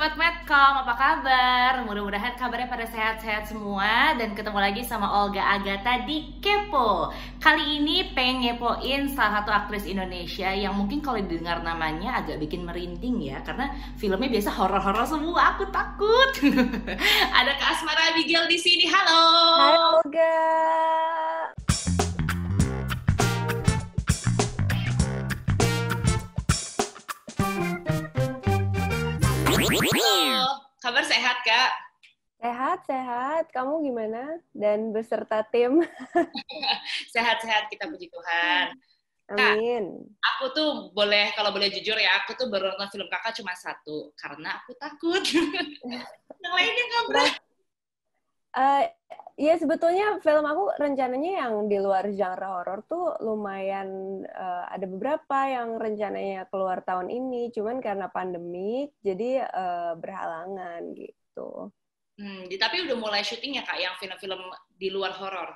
Sobat Medcom, apa kabar? Mudah-mudahan kabarnya pada sehat-sehat semua Dan ketemu lagi sama Olga Agatha di Kepo Kali ini pengen ngepoin salah satu aktris Indonesia Yang mungkin kalau didengar namanya agak bikin merinding ya Karena filmnya biasa horor-horor semua, aku takut Ada Kak Asmara Abigail di sini, halo! Halo Olga! Halo, kabar sehat Kak? Sehat, sehat. Kamu gimana? Dan beserta tim? Sehat-sehat kita puji Tuhan. Amin. aku tuh boleh, kalau boleh jujur ya, aku tuh baru nonton film kakak cuma satu. Karena aku takut. Yang lainnya nggak berat. Uh, eh, Iya sebetulnya film aku rencananya yang di luar genre horor tuh lumayan uh, ada beberapa yang rencananya keluar tahun ini, cuman karena pandemi jadi uh, berhalangan gitu. Hmm, tapi udah mulai syuting ya kak, yang film-film di luar horor?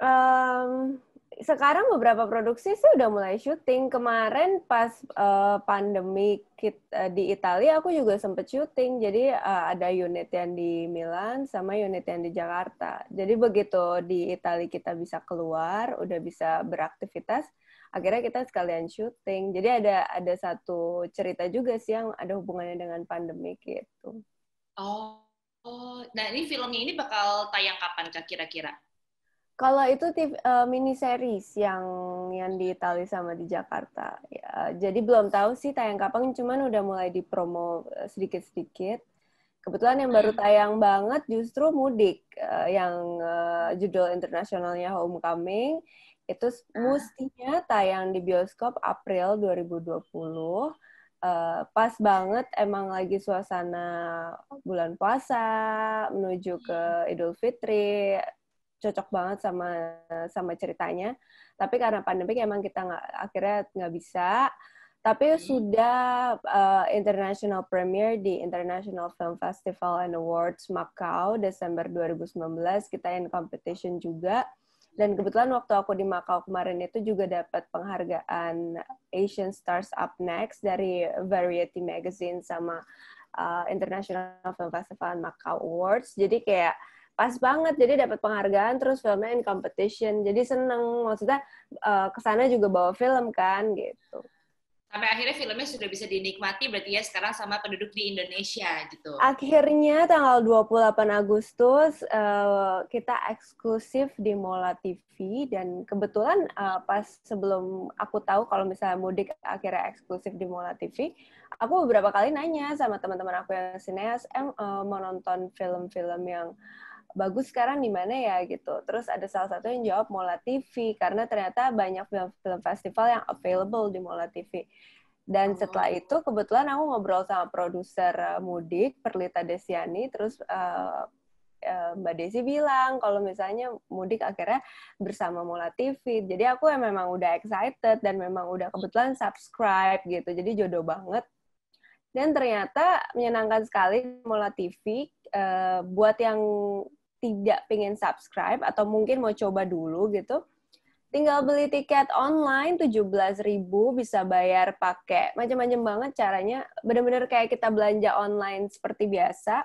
Um, sekarang beberapa produksi sih udah mulai syuting. Kemarin pas uh, pandemi kit, uh, di Italia aku juga sempet syuting. Jadi uh, ada unit yang di Milan sama unit yang di Jakarta. Jadi begitu di Italia kita bisa keluar, udah bisa beraktivitas, akhirnya kita sekalian syuting. Jadi ada ada satu cerita juga sih yang ada hubungannya dengan pandemi gitu. Oh. Oh, nah ini filmnya ini bakal tayang kapan kira-kira? Kalau itu TV, uh, eh, mini series yang yang di Itali sama di Jakarta. Ya, jadi belum tahu sih tayang kapan, cuman udah mulai dipromo eh, sedikit-sedikit. Kebetulan yang baru hmm. tayang banget justru mudik uh, yang uh, judul internasionalnya Homecoming itu ah. mestinya tayang di bioskop April 2020. Uh, pas banget emang lagi suasana bulan puasa menuju ke hmm. Idul Fitri cocok banget sama sama ceritanya. Tapi karena pandemi emang kita nggak akhirnya nggak bisa. Tapi hmm. sudah uh, international premiere di International Film Festival and Awards Macau Desember 2019 kita in competition juga. Dan kebetulan waktu aku di Macau kemarin itu juga dapat penghargaan Asian Stars Up Next dari Variety Magazine sama uh, International Film Festival Macau Awards. Jadi kayak pas banget jadi dapat penghargaan terus filmnya in competition jadi seneng maksudnya uh, kesana juga bawa film kan gitu sampai akhirnya filmnya sudah bisa dinikmati berarti ya sekarang sama penduduk di Indonesia gitu. Akhirnya tanggal 28 Agustus uh, kita eksklusif di Mola TV dan kebetulan uh, pas sebelum aku tahu kalau misalnya mudik akhirnya eksklusif di Mola TV, aku beberapa kali nanya sama teman-teman aku yang sineas, em uh, mau film-film yang bagus sekarang di mana ya gitu. Terus ada salah satu yang jawab Mola TV karena ternyata banyak film-film festival yang available di Mola TV. Dan oh. setelah itu kebetulan aku ngobrol sama produser eh, mudik Perlita Desiani terus uh, Mbak Desi bilang kalau misalnya mudik akhirnya bersama Mola TV. Jadi aku ya memang udah excited dan memang udah kebetulan subscribe gitu. Jadi jodoh banget. Dan ternyata menyenangkan sekali Mola TV uh, buat yang tidak pengen subscribe atau mungkin mau coba dulu gitu, tinggal beli tiket online ribu bisa bayar pakai macam-macam banget caranya. Benar-benar kayak kita belanja online seperti biasa.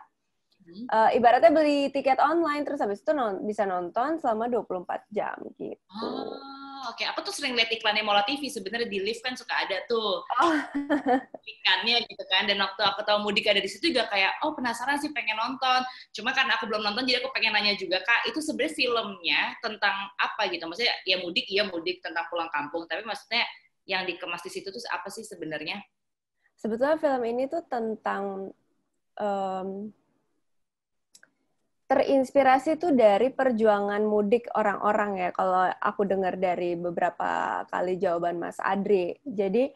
Uh, ibaratnya beli tiket online terus habis itu non bisa nonton selama 24 jam gitu. Ah Oh, oke. Okay. Aku tuh sering lihat iklannya Mola TV sebenarnya di lift kan suka ada tuh oh. ikannya gitu kan. Dan waktu aku tahu mudik ada di situ juga kayak oh penasaran sih pengen nonton. Cuma karena aku belum nonton jadi aku pengen nanya juga kak itu sebenarnya filmnya tentang apa gitu? Maksudnya ya mudik iya mudik tentang pulang kampung. Tapi maksudnya yang dikemas di situ tuh apa sih sebenarnya? Sebetulnya film ini tuh tentang um, terinspirasi tuh dari perjuangan mudik orang-orang ya kalau aku dengar dari beberapa kali jawaban Mas Adri. Jadi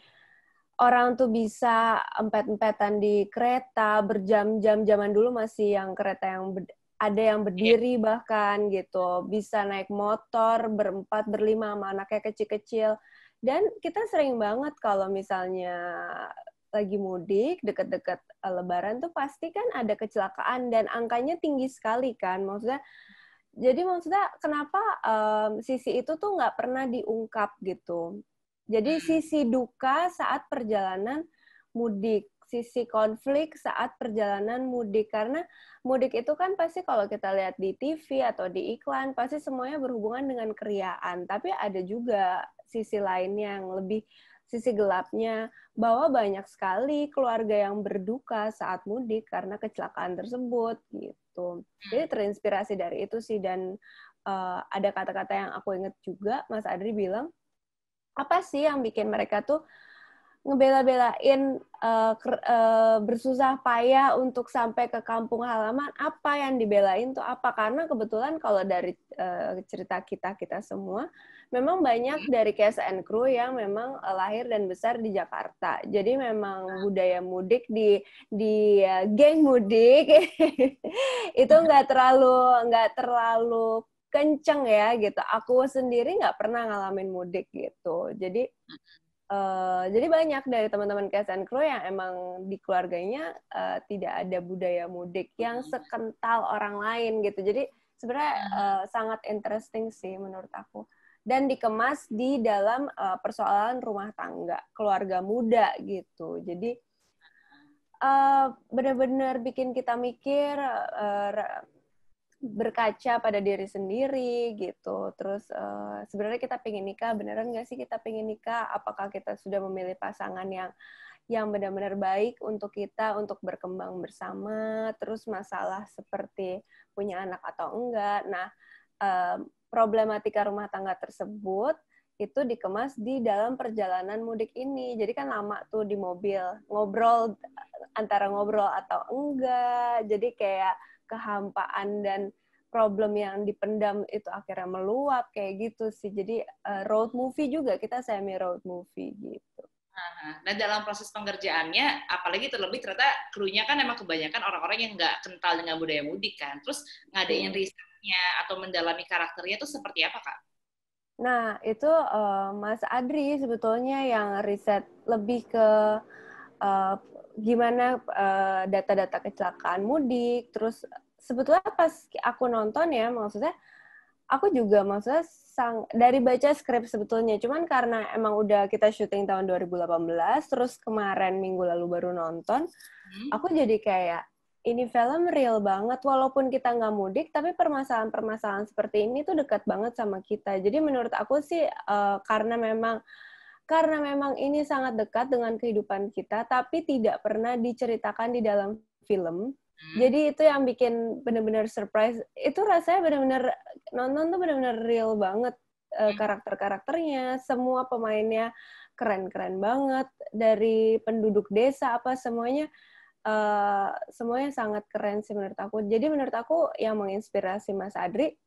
orang tuh bisa empet-empetan di kereta berjam-jam zaman dulu masih yang kereta yang ada yang iya. berdiri bahkan gitu, bisa naik motor berempat berlima sama anaknya kecil-kecil. Dan kita sering banget kalau misalnya lagi mudik, deket-deket eh, lebaran tuh pasti kan ada kecelakaan dan angkanya tinggi sekali kan. Maksudnya jadi maksudnya kenapa um, sisi itu tuh nggak pernah diungkap gitu. Jadi hmm. sisi duka saat perjalanan mudik, sisi konflik saat perjalanan mudik karena mudik itu kan pasti kalau kita lihat di TV atau di iklan pasti semuanya berhubungan dengan keriaan, tapi ada juga sisi lain yang lebih sisi gelapnya bahwa banyak sekali keluarga yang berduka saat mudik karena kecelakaan tersebut gitu. Hmm. Jadi terinspirasi dari itu sih dan uh, ada kata-kata yang aku inget juga Mas Adri bilang apa sih yang bikin mereka tuh ngebela-belain uh, uh, bersusah payah untuk sampai ke kampung halaman apa yang dibelain tuh apa karena kebetulan kalau dari uh, cerita kita kita semua memang banyak hmm. dari KSN crew yang memang eh, lahir dan besar di Jakarta. Jadi memang ah. budaya mudik di di ya, geng mudik itu hmm. nggak terlalu nggak terlalu kenceng ya gitu. Aku sendiri nggak pernah ngalamin mudik gitu. Jadi Uh, jadi banyak dari teman-teman KSN crew yang emang di keluarganya uh, tidak ada budaya mudik yang hmm. sekental orang lain gitu. Jadi sebenarnya uh, sangat interesting sih menurut aku dan dikemas di dalam uh, persoalan rumah tangga keluarga muda gitu jadi uh, benar-benar bikin kita mikir uh, berkaca pada diri sendiri gitu terus uh, sebenarnya kita pengen nikah beneran nggak sih kita pengen nikah apakah kita sudah memilih pasangan yang yang benar-benar baik untuk kita untuk berkembang bersama terus masalah seperti punya anak atau enggak nah um, problematika rumah tangga tersebut itu dikemas di dalam perjalanan mudik ini. Jadi kan lama tuh di mobil, ngobrol antara ngobrol atau enggak. Jadi kayak kehampaan dan problem yang dipendam itu akhirnya meluap kayak gitu sih. Jadi uh, road movie juga kita semi road movie gitu. Nah, dalam proses pengerjaannya, apalagi terlebih ternyata krunya kan emang kebanyakan orang-orang yang nggak kental dengan budaya mudik kan. Terus ngadain iya. riset karakternya atau mendalami karakternya itu seperti apa kak? Nah itu uh, Mas Adri sebetulnya yang riset lebih ke uh, gimana uh, data-data kecelakaan mudik, terus sebetulnya pas aku nonton ya maksudnya aku juga maksudnya sang dari baca skrip sebetulnya cuman karena emang udah kita syuting tahun 2018 terus kemarin minggu lalu baru nonton hmm. aku jadi kayak ini film real banget walaupun kita nggak mudik tapi permasalahan-permasalahan seperti ini tuh dekat banget sama kita jadi menurut aku sih uh, karena memang karena memang ini sangat dekat dengan kehidupan kita tapi tidak pernah diceritakan di dalam film hmm. jadi itu yang bikin benar-benar surprise itu rasanya benar-benar nonton tuh benar-benar real banget uh, karakter-karakternya semua pemainnya keren-keren banget dari penduduk desa apa semuanya Eh, semuanya sangat keren sih menurut aku. Jadi menurut aku yang menginspirasi Mas Adri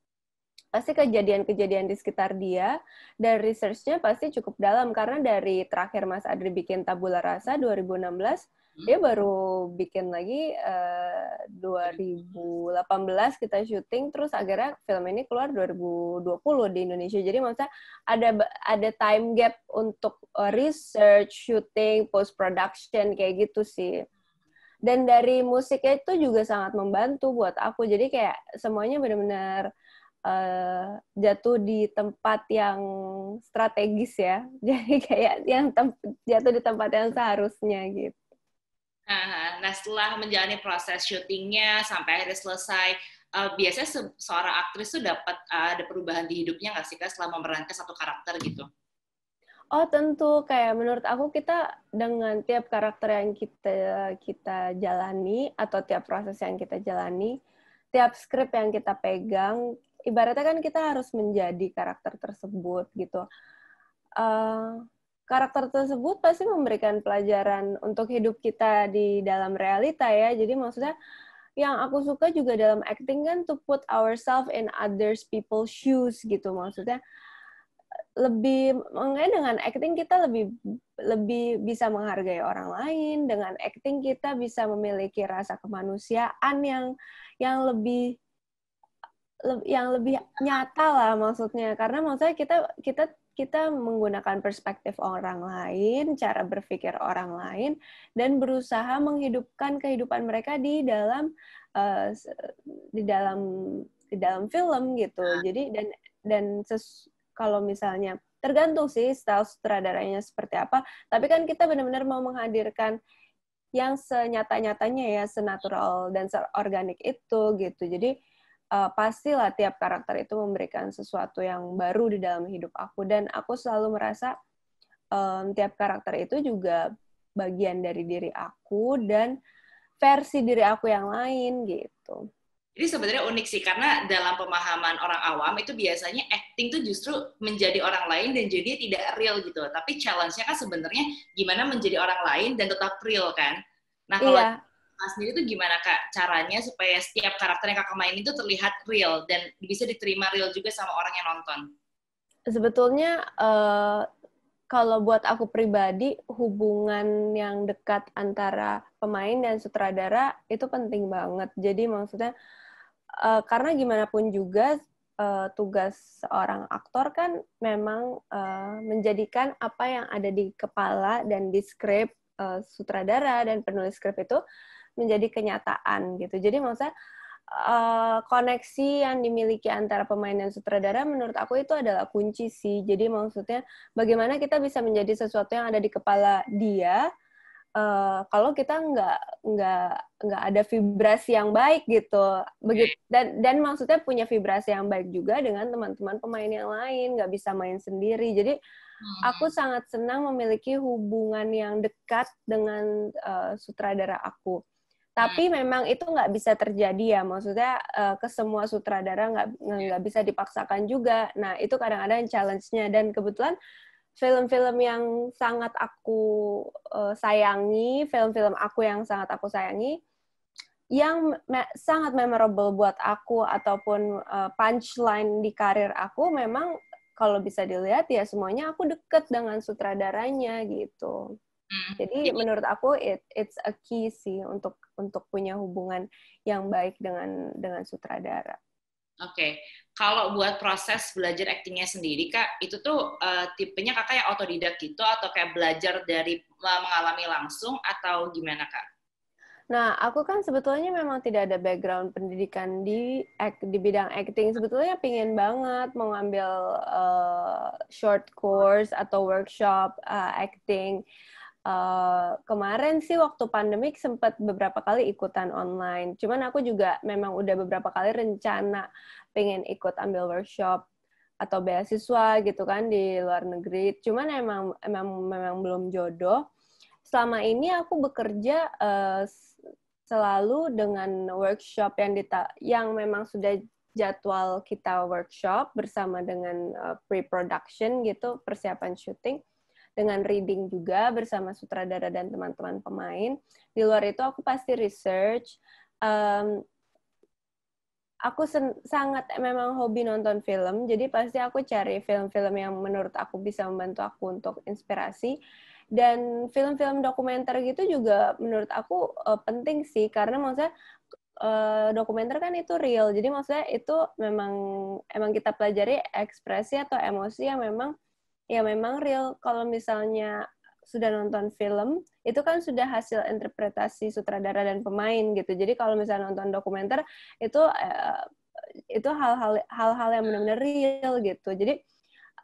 pasti kejadian-kejadian di sekitar dia dan researchnya pasti cukup dalam karena dari terakhir Mas Adri bikin Tabula Rasa 2016 hmm. dia baru bikin lagi uh, eh, 2018 kita syuting terus akhirnya film ini keluar 2020 di Indonesia jadi maksudnya ada ada time gap untuk eh, research, syuting, post production kayak gitu sih dan dari musiknya itu juga sangat membantu buat aku jadi kayak semuanya benar-benar uh, jatuh di tempat yang strategis ya jadi kayak yang jatuh di tempat yang seharusnya gitu nah, nah, setelah menjalani proses syutingnya sampai akhirnya selesai uh, biasanya se seorang aktris tuh dapat uh, ada perubahan di hidupnya nggak sih kan setelah memerankan satu karakter gitu Oh tentu kayak menurut aku kita dengan tiap karakter yang kita kita jalani atau tiap proses yang kita jalani, tiap skrip yang kita pegang, ibaratnya kan kita harus menjadi karakter tersebut gitu. Uh, karakter tersebut pasti memberikan pelajaran untuk hidup kita di dalam realita ya. Jadi maksudnya yang aku suka juga dalam acting kan to put ourselves in others people's shoes gitu maksudnya lebih mengenai dengan acting kita lebih lebih bisa menghargai orang lain dengan acting kita bisa memiliki rasa kemanusiaan yang yang lebih yang lebih nyata lah maksudnya karena maksudnya kita kita kita menggunakan perspektif orang lain, cara berpikir orang lain, dan berusaha menghidupkan kehidupan mereka di dalam uh, di dalam di dalam film gitu. Nah. Jadi dan dan ses, kalau misalnya tergantung sih style sutradaranya seperti apa tapi kan kita benar-benar mau menghadirkan yang senyata-nyatanya ya senatural dan seorganik itu gitu jadi uh, pastilah tiap karakter itu memberikan sesuatu yang baru di dalam hidup aku dan aku selalu merasa um, tiap karakter itu juga bagian dari diri aku dan versi diri aku yang lain gitu ini sebenarnya unik sih karena dalam pemahaman orang awam itu biasanya acting tuh justru menjadi orang lain dan jadi tidak real gitu. Tapi challenge-nya kan sebenarnya gimana menjadi orang lain dan tetap real kan. Nah kalau iya. Mas sendiri tuh gimana kak caranya supaya setiap karakter yang kakak main itu terlihat real dan bisa diterima real juga sama orang yang nonton? Sebetulnya uh, kalau buat aku pribadi hubungan yang dekat antara pemain dan sutradara itu penting banget. Jadi maksudnya uh, karena gimana pun juga uh, tugas seorang aktor kan memang uh, menjadikan apa yang ada di kepala dan di skrip uh, sutradara dan penulis skrip itu menjadi kenyataan gitu. Jadi maksudnya uh, koneksi yang dimiliki antara pemain dan sutradara menurut aku itu adalah kunci sih. Jadi maksudnya bagaimana kita bisa menjadi sesuatu yang ada di kepala dia Eh, kalau kita nggak nggak nggak ada vibrasi yang baik gitu begitu dan dan maksudnya punya vibrasi yang baik juga dengan teman-teman pemain yang lain nggak bisa main sendiri jadi hmm. aku sangat senang memiliki hubungan yang dekat dengan uh, sutradara aku tapi hmm. memang itu nggak bisa terjadi ya maksudnya uh, ke semua sutradara nggak iya. nggak bisa dipaksakan juga nah itu kadang-kadang challenge-nya dan kebetulan film-film yang sangat aku uh, sayangi, film-film aku yang sangat aku sayangi, yang me sangat memorable buat aku ataupun uh, punchline di karir aku memang kalau bisa dilihat ya semuanya aku deket dengan sutradaranya gitu. Hmm. Jadi iya. menurut aku it, it's a key sih untuk untuk punya hubungan yang baik dengan dengan sutradara okay. kalau buat proses belajar actingnya sendiri kak, itu tuh uh, tipenya kakak yang otodidak gitu atau kayak belajar dari eh, mengalami langsung atau gimana kak? Nah, aku kan sebetulnya memang tidak ada background pendidikan di act, di bidang acting. Sebetulnya pingin banget mau ngambil uh, eh, short course atau workshop uh, acting. Eh, kemarin sih waktu pandemik sempat beberapa kali ikutan online. Cuman aku juga memang udah beberapa kali rencana pengen ikut ambil workshop atau beasiswa gitu kan di luar negeri. Cuman emang emang memang belum jodoh. Selama ini aku bekerja uh, selalu dengan workshop yang dita yang memang sudah jadwal kita workshop bersama dengan uh, pre-production gitu persiapan syuting dengan reading juga bersama sutradara dan teman-teman pemain. Di luar itu aku pasti research. Um, aku sangat memang hobi nonton film, jadi pasti aku cari film-film yang menurut aku bisa membantu aku untuk inspirasi. Dan film-film dokumenter gitu juga menurut aku uh, penting sih, karena maksudnya uh, dokumenter kan itu real, jadi maksudnya itu memang emang kita pelajari ekspresi atau emosi yang memang ya memang real kalau misalnya sudah nonton film itu kan sudah hasil interpretasi sutradara dan pemain gitu jadi kalau misalnya nonton dokumenter itu uh, itu hal-hal hal-hal yang benar-benar real gitu jadi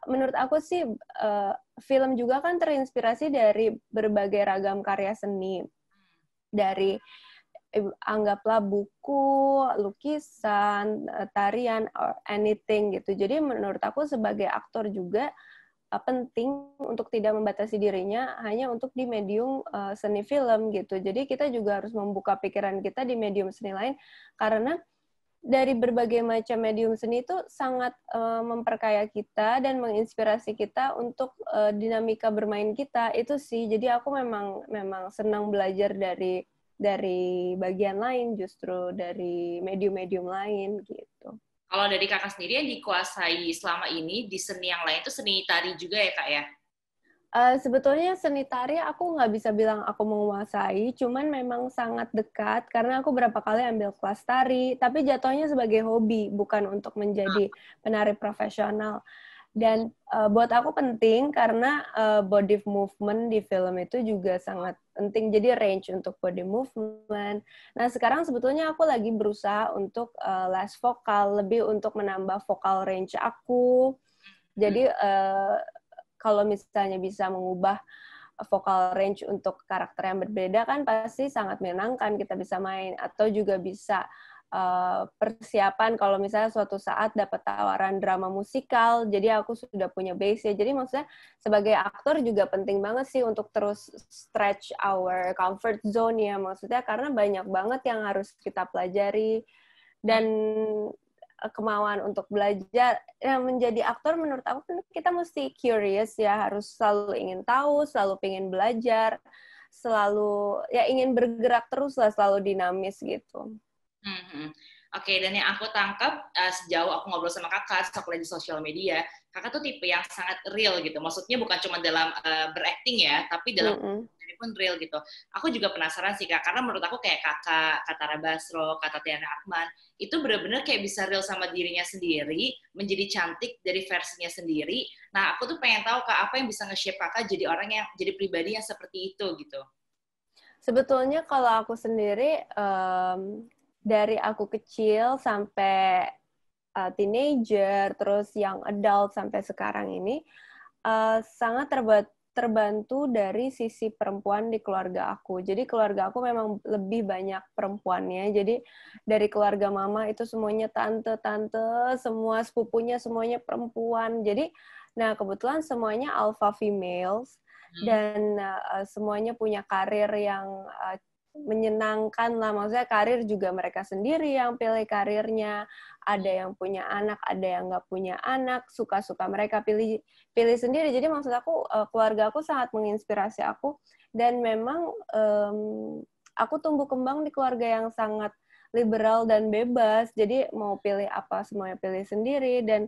menurut aku sih uh, film juga kan terinspirasi dari berbagai ragam karya seni dari anggaplah buku, lukisan, tarian, or anything gitu. Jadi menurut aku sebagai aktor juga Eh, penting untuk tidak membatasi dirinya hanya untuk di medium uh, seni film gitu. Jadi kita juga harus membuka pikiran kita di medium seni lain karena dari berbagai macam medium seni itu sangat uh, memperkaya kita dan menginspirasi kita untuk uh, dinamika bermain kita itu sih. Jadi aku memang memang senang belajar dari dari bagian lain justru dari medium-medium lain gitu. Kalau dari kakak sendiri yang dikuasai selama ini di seni yang lain itu seni tari juga ya kak ya? Uh, sebetulnya seni tari aku nggak bisa bilang aku menguasai, cuman memang sangat dekat karena aku berapa kali ambil kelas tari, tapi jatuhnya sebagai hobi, bukan untuk menjadi ah. penari profesional. Dan uh, buat aku penting karena uh, body movement di film itu juga sangat penting jadi range untuk body movement. Nah sekarang sebetulnya aku lagi berusaha untuk uh, less vokal, lebih untuk menambah vokal range aku. Jadi uh, kalau misalnya bisa mengubah vokal range untuk karakter yang berbeda kan pasti sangat menyenangkan kita bisa main atau juga bisa Eh, persiapan kalau misalnya suatu saat dapat tawaran drama musikal, jadi aku sudah punya base ya. Jadi maksudnya sebagai aktor juga penting banget sih untuk terus stretch our comfort zone ya maksudnya karena banyak banget yang harus kita pelajari dan eh, kemauan untuk belajar Yang menjadi aktor menurut aku kan kita mesti curious ya harus selalu ingin tahu selalu ingin belajar selalu ya ingin bergerak terus lah selalu dinamis gitu Hmm. Oke, okay, dan yang aku tangkap uh, sejauh aku ngobrol sama kakak, aku lagi di sosial media, kakak tuh tipe yang sangat real gitu. Maksudnya bukan cuma dalam uh, berakting ya, tapi dalam mm -hmm. pun real gitu. Aku juga penasaran sih kak, karena menurut aku kayak kakak, kata Rabasro, kata Tiana Akman, itu bener-bener kayak bisa real sama dirinya sendiri, menjadi cantik dari versinya sendiri. Nah, aku tuh pengen tahu kak, apa yang bisa nge-shape kakak jadi orang yang, jadi pribadi yang seperti itu gitu. Sebetulnya kalau aku sendiri, um, dari aku kecil sampai uh, teenager, terus yang adult sampai sekarang ini uh, sangat terbantu dari sisi perempuan di keluarga aku. Jadi keluarga aku memang lebih banyak perempuannya. Jadi dari keluarga mama itu semuanya tante-tante, semua sepupunya semuanya perempuan. Jadi nah kebetulan semuanya alpha females hmm. dan uh, semuanya punya karir yang uh, menyenangkan lah maksudnya karir juga mereka sendiri yang pilih karirnya ada yang punya anak ada yang nggak punya anak suka suka mereka pilih pilih sendiri jadi maksud aku eh, keluarga aku sangat menginspirasi aku dan memang um, aku tumbuh kembang di keluarga yang sangat liberal dan bebas jadi mau pilih apa semuanya pilih sendiri dan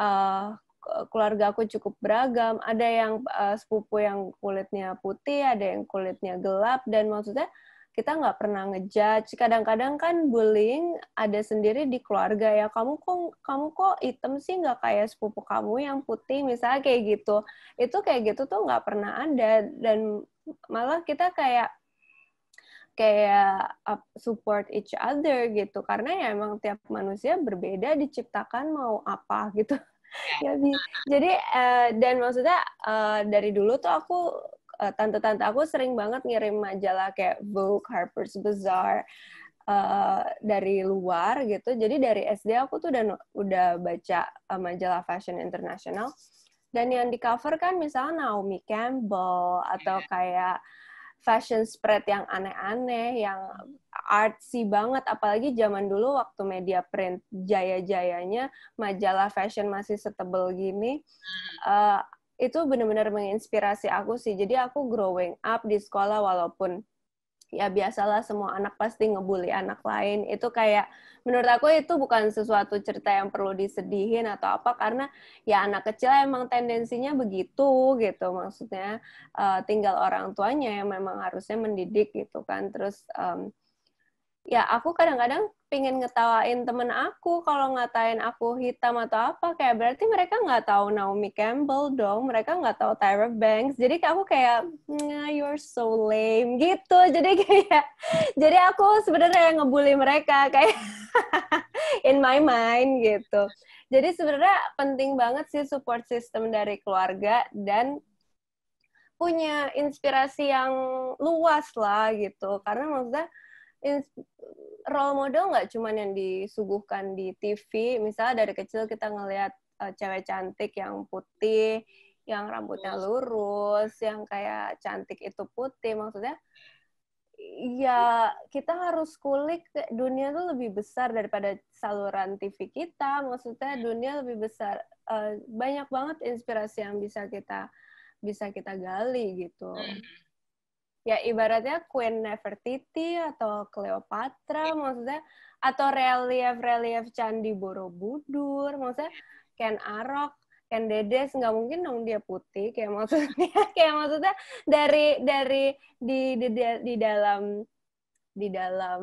uh, Eh, keluarga aku cukup beragam. Ada yang uh, sepupu yang kulitnya putih, ada yang kulitnya gelap, dan maksudnya kita nggak pernah ngejudge. Kadang-kadang kan bullying ada sendiri di keluarga ya. Kamu kok kamu kok hitam sih nggak kayak sepupu kamu yang putih misalnya kayak gitu. Itu kayak gitu tuh nggak pernah ada dan malah kita kayak kayak support each other gitu karena ya emang tiap manusia berbeda diciptakan mau apa gitu ya, jadi uh, dan maksudnya uh, dari dulu tuh aku uh, tante-tante aku sering banget ngirim majalah kayak Vogue, Harper's Bazaar uh, dari luar gitu. Jadi dari SD aku tuh udah udah baca uh, majalah fashion internasional dan yang di cover kan misalnya Naomi Campbell atau iya. kayak fashion spread yang aneh-aneh, yang artsy banget. Apalagi zaman dulu waktu media print jaya-jayanya, majalah fashion masih setebel gini. Uh, itu benar-benar menginspirasi aku sih. Jadi aku growing up di sekolah walaupun ya biasalah semua anak pasti ngebully anak lain itu kayak menurut aku itu bukan sesuatu cerita yang perlu disedihin atau apa karena ya anak kecil emang tendensinya begitu gitu maksudnya uh, tinggal orang tuanya yang memang harusnya mendidik gitu kan terus um, ya aku kadang-kadang pingin ngetawain temen aku kalau ngatain aku hitam atau apa kayak berarti mereka nggak tahu Naomi Campbell dong mereka nggak tahu Tyra Banks jadi kayak aku kayak nah, you're so lame gitu jadi kayak jadi aku sebenarnya ngebully mereka kayak in my mind gitu jadi sebenarnya penting banget sih support system dari keluarga dan punya inspirasi yang luas lah gitu karena maksudnya role model nggak cuman yang disuguhkan di TV misalnya dari kecil kita ngelihat uh, cewek cantik yang putih yang rambutnya lurus yang kayak cantik itu putih maksudnya ya kita harus kulik dunia itu lebih besar daripada saluran TV kita maksudnya hmm. dunia lebih besar uh, banyak banget inspirasi yang bisa kita bisa kita gali gitu. Hmm ya ibaratnya Queen Nefertiti atau Cleopatra iya. maksudnya atau relief-relief candi Borobudur maksudnya Ken Arok Ken Dedes nggak mungkin dong dia putih kayak maksudnya kayak maksudnya dari dari di di, di, di dalam di dalam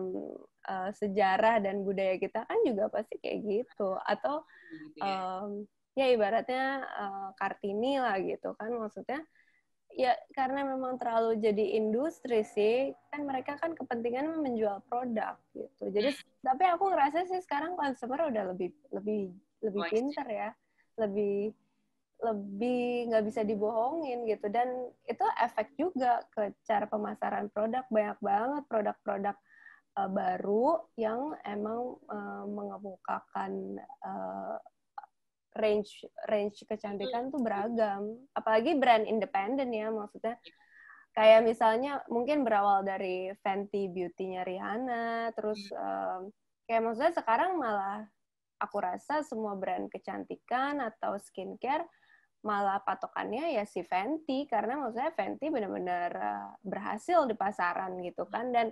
uh, sejarah dan budaya kita kan juga pasti kayak gitu atau um, ya ibaratnya uh, Kartini lah gitu kan maksudnya ya karena memang terlalu jadi industri sih kan mereka kan kepentingan menjual produk gitu jadi hmm. tapi aku ngerasa sih sekarang konsumer udah lebih lebih lebih pinter ya lebih lebih nggak bisa dibohongin gitu dan itu efek juga ke cara pemasaran produk banyak banget produk-produk uh, baru yang emang uh, mengemukakan uh, range range kecantikan hmm. tuh beragam. Apalagi brand independen ya maksudnya. Kayak misalnya mungkin berawal dari Fenty Beauty-nya Rihanna, terus um, kayak maksudnya sekarang malah aku rasa semua brand kecantikan atau skincare malah patokannya ya si Fenty karena maksudnya Fenty benar-benar eh, berhasil di pasaran gitu kan dan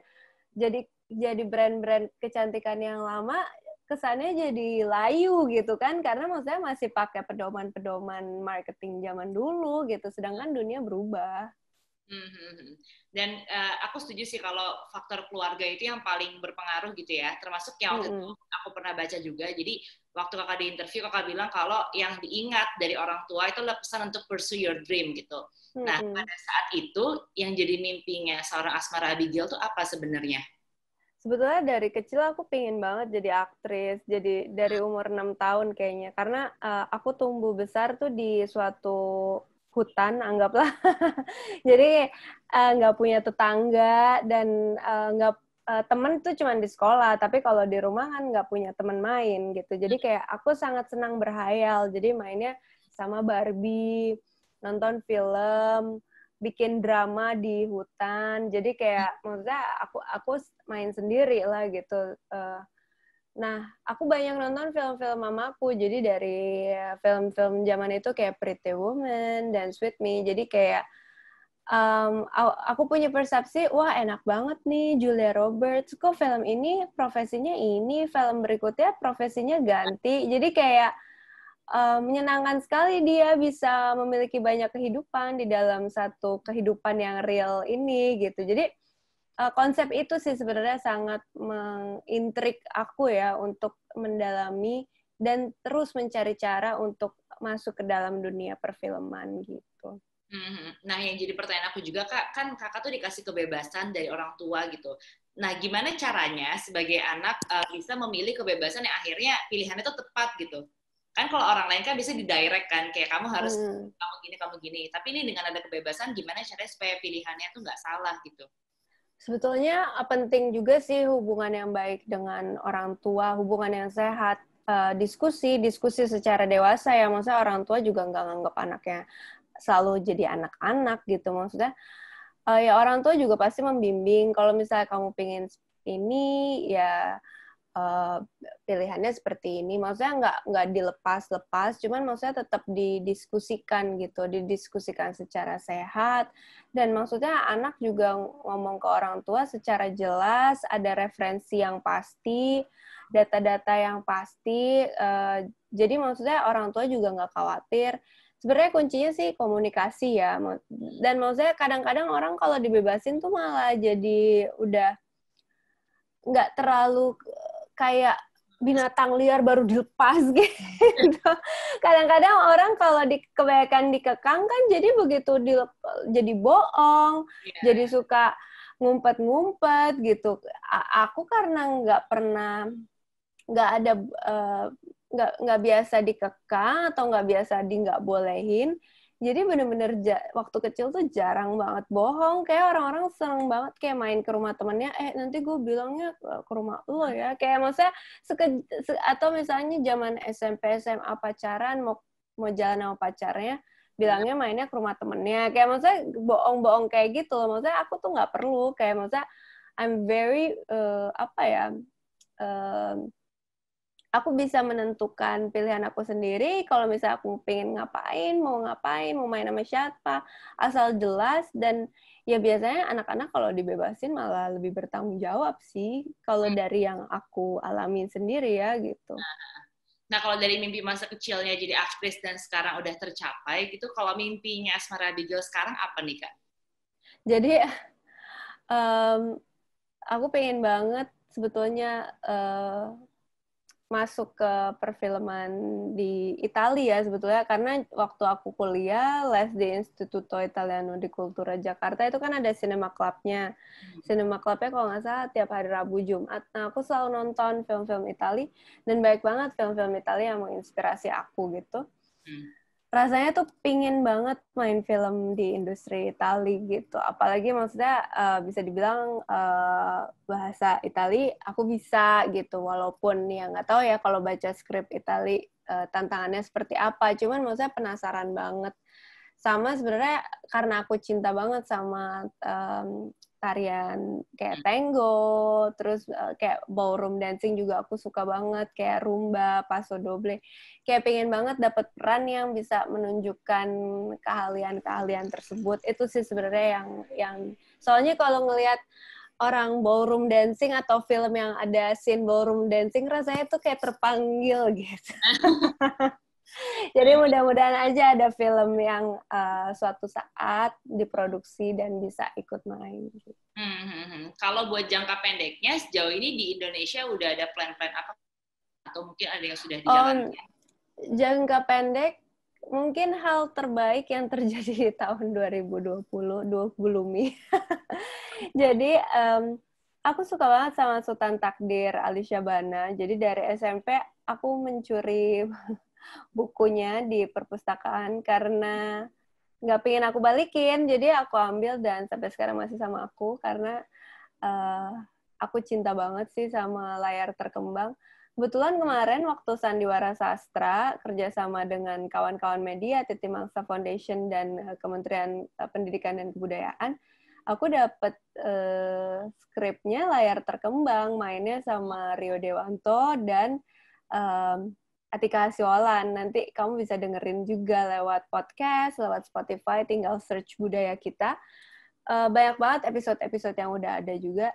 jadi jadi brand-brand kecantikan yang lama kesannya jadi layu gitu kan karena maksudnya masih pakai pedoman-pedoman marketing zaman dulu gitu sedangkan dunia berubah hmm, hmm, hmm. dan uh, aku setuju sih kalau faktor keluarga itu yang paling berpengaruh gitu ya termasuk yang waktu hmm. itu aku pernah baca juga jadi waktu kakak di interview kakak bilang kalau yang diingat dari orang tua itu adalah pesan untuk pursue your dream gitu hmm. nah pada saat itu yang jadi mimpinya seorang Asmara Abigail tuh apa sebenarnya sebetulnya dari kecil aku pingin banget jadi aktris jadi dari umur 6 tahun kayaknya karena uh, aku tumbuh besar tuh di suatu hutan anggaplah jadi eh, nggak uh, punya tetangga dan eh, nggak uh, uh, temen tuh cuma di sekolah tapi kalau di rumah kan nggak punya temen main gitu jadi kayak aku sangat senang berhayal jadi mainnya sama Barbie nonton film bikin drama di hutan jadi kayak maksudnya aku aku main sendiri lah gitu uh, nah aku banyak nonton film-film mamaku jadi dari film-film zaman itu kayak Pretty Woman dan Sweet Me jadi kayak um, aku punya persepsi wah enak banget nih Julia Roberts kok film ini profesinya ini film berikutnya profesinya ganti jadi kayak uh, menyenangkan sekali dia bisa memiliki banyak kehidupan di dalam satu kehidupan yang real ini gitu. Jadi uh, konsep itu sih sebenarnya sangat mengintrik aku ya untuk mendalami dan terus mencari cara untuk masuk ke dalam dunia perfilman gitu. Mm-hmm. Nah, yang jadi pertanyaan aku juga, Kak, kan kakak tuh dikasih kebebasan dari orang tua gitu. Nah, gimana caranya sebagai anak uh, bisa memilih kebebasan yang akhirnya pilihannya tuh tepat gitu? kan kalau orang lain kan bisa didirect kan kayak kamu harus hmm. kamu gini kamu gini tapi ini dengan ada kebebasan gimana caranya supaya pilihannya tuh nggak salah gitu sebetulnya eh, penting juga sih hubungan yang baik dengan orang tua hubungan yang sehat eh, diskusi diskusi secara dewasa ya maksudnya orang tua juga nggak nganggap anaknya selalu jadi anak-anak gitu maksudnya eh, ya orang tua juga pasti membimbing kalau misalnya kamu pingin ini ya uh, pilihannya seperti ini. Maksudnya nggak nggak dilepas-lepas, cuman maksudnya tetap didiskusikan gitu, didiskusikan secara sehat. Dan maksudnya anak juga ngomong ke orang tua secara jelas, ada referensi yang pasti, data-data yang pasti. Uh, jadi maksudnya orang tua juga nggak khawatir. Sebenarnya kuncinya sih komunikasi ya. Dan maksudnya kadang-kadang orang kalau dibebasin tuh malah jadi udah nggak terlalu kayak binatang liar baru dilepas gitu. Kadang-kadang orang kalau di, kebanyakan dikekang kan jadi begitu dilep, jadi bohong, yeah. jadi suka ngumpet-ngumpet gitu. A aku karena nggak pernah nggak ada eh, nggak uh, nggak biasa dikekang atau nggak biasa di nggak bolehin, jadi bener-bener ja waktu kecil tuh jarang banget bohong kayak orang-orang seneng banget kayak main ke rumah temennya eh nanti gue bilangnya ke rumah lo ya kayak maksudnya seke, se atau misalnya zaman SMP SMA pacaran mau mau jalan sama pacarnya bilangnya mainnya ke rumah temennya kayak maksudnya bohong-bohong kayak gitu loh maksudnya aku tuh nggak perlu kayak maksudnya I'm very uh, apa ya uh, aku bisa menentukan pilihan aku sendiri kalau misalnya aku pengen ngapain mau ngapain mau main sama siapa asal jelas dan ya biasanya anak-anak kalau dibebasin malah lebih bertanggung jawab sih kalau hmm. dari yang aku alamin sendiri ya gitu nah, nah kalau dari mimpi masa kecilnya jadi aktris dan sekarang udah tercapai gitu kalau mimpinya Asmara Digel sekarang apa nih kak jadi um, aku pengen banget sebetulnya uh, masuk ke perfilman di Italia sebetulnya karena waktu aku kuliah les di Instituto Italiano di Cultura Jakarta itu kan ada cinema clubnya cinema clubnya kalau nggak salah tiap hari Rabu Jumat nah aku selalu nonton film-film Italia dan baik banget film-film Italia yang menginspirasi aku gitu hmm rasanya tuh pingin banget main film di industri Itali gitu. Apalagi maksudnya uh, bisa dibilang uh, bahasa Itali aku bisa gitu. Walaupun ya nggak tahu ya kalau baca skrip Itali uh, tantangannya seperti apa. Cuman maksudnya penasaran banget sama sebenarnya karena aku cinta banget sama um, tarian kayak tango, terus uh, kayak ballroom dancing juga aku suka banget kayak rumba, paso doble. Kayak pengen banget dapat peran yang bisa menunjukkan keahlian-keahlian tersebut. Itu sih sebenarnya yang yang soalnya kalau ngelihat orang ballroom dancing atau film yang ada scene ballroom dancing rasanya tuh kayak terpanggil gitu. Jadi mudah-mudahan aja ada film yang uh, suatu saat diproduksi dan bisa ikut main. Gitu. Hmm, hmm, hmm, hmm. Kalau buat jangka pendeknya sejauh ini di Indonesia udah ada plan-plan apa atau mungkin ada yang sudah dijalankan? Um, jangka pendek mungkin hal terbaik yang terjadi di tahun 2020 20 Jadi um, aku suka banget sama Sultan Takdir Alicia Bana. Jadi dari SMP aku mencuri bukunya di perpustakaan karena nggak pengen aku balikin jadi aku ambil dan sampai sekarang masih sama aku karena uh, aku cinta banget sih sama layar terkembang kebetulan kemarin waktu sandiwara sastra kerjasama dengan kawan-kawan media Titi Mangsa Foundation dan eh, Kementerian eh, Pendidikan dan Kebudayaan aku dapat uh, skripnya layar terkembang mainnya sama Rio Dewanto dan um, Atika Siolan. Nanti kamu bisa dengerin juga lewat podcast, lewat Spotify, tinggal search budaya kita. Uh, banyak banget episode-episode yang udah ada juga.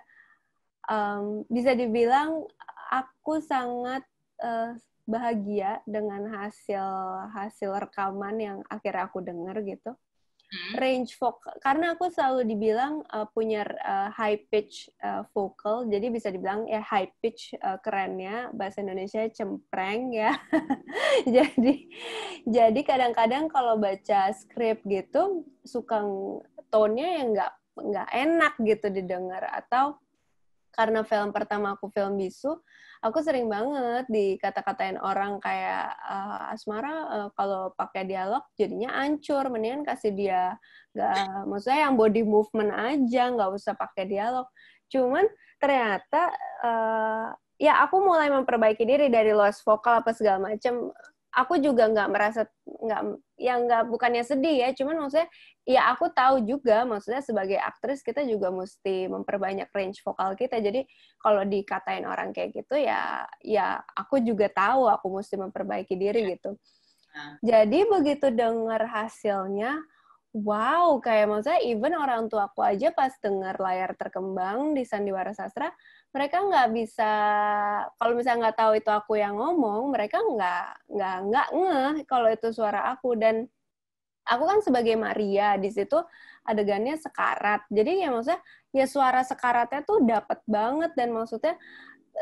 Um, bisa dibilang aku sangat uh, bahagia dengan hasil hasil rekaman yang akhirnya aku denger gitu. Hmm. range vokal karena aku selalu dibilang uh, punya uh, high pitch uh, eh, vokal jadi bisa dibilang ya high pitch uh, kerennya bahasa Indonesia cempreng ya jadi jadi kadang-kadang kalau baca script gitu suka tone-nya yang nggak nggak enak gitu didengar atau karena film pertama aku film bisu aku sering banget dikata-katain orang kayak uh, asmara uh, kalau pakai dialog jadinya ancur mendingan kasih dia nggak maksudnya yang body movement aja nggak usah pakai dialog cuman ternyata uh, ya aku mulai memperbaiki diri dari loss vokal apa segala macam aku juga nggak merasa nggak yang nggak bukannya sedih ya cuman maksudnya ya aku tahu juga maksudnya sebagai aktris kita juga mesti memperbanyak range vokal kita jadi kalau dikatain orang kayak gitu ya ya aku juga tahu aku mesti memperbaiki diri iya. gitu nah. jadi begitu dengar hasilnya wow kayak maksudnya even orang tua aku aja pas dengar layar terkembang di sandiwara sastra mereka nggak bisa kalau misalnya nggak tahu itu aku yang ngomong mereka nggak nggak nggak nge kalau itu suara aku dan aku kan sebagai Maria di situ adegannya sekarat jadi ya maksudnya ya suara sekaratnya tuh dapat banget dan maksudnya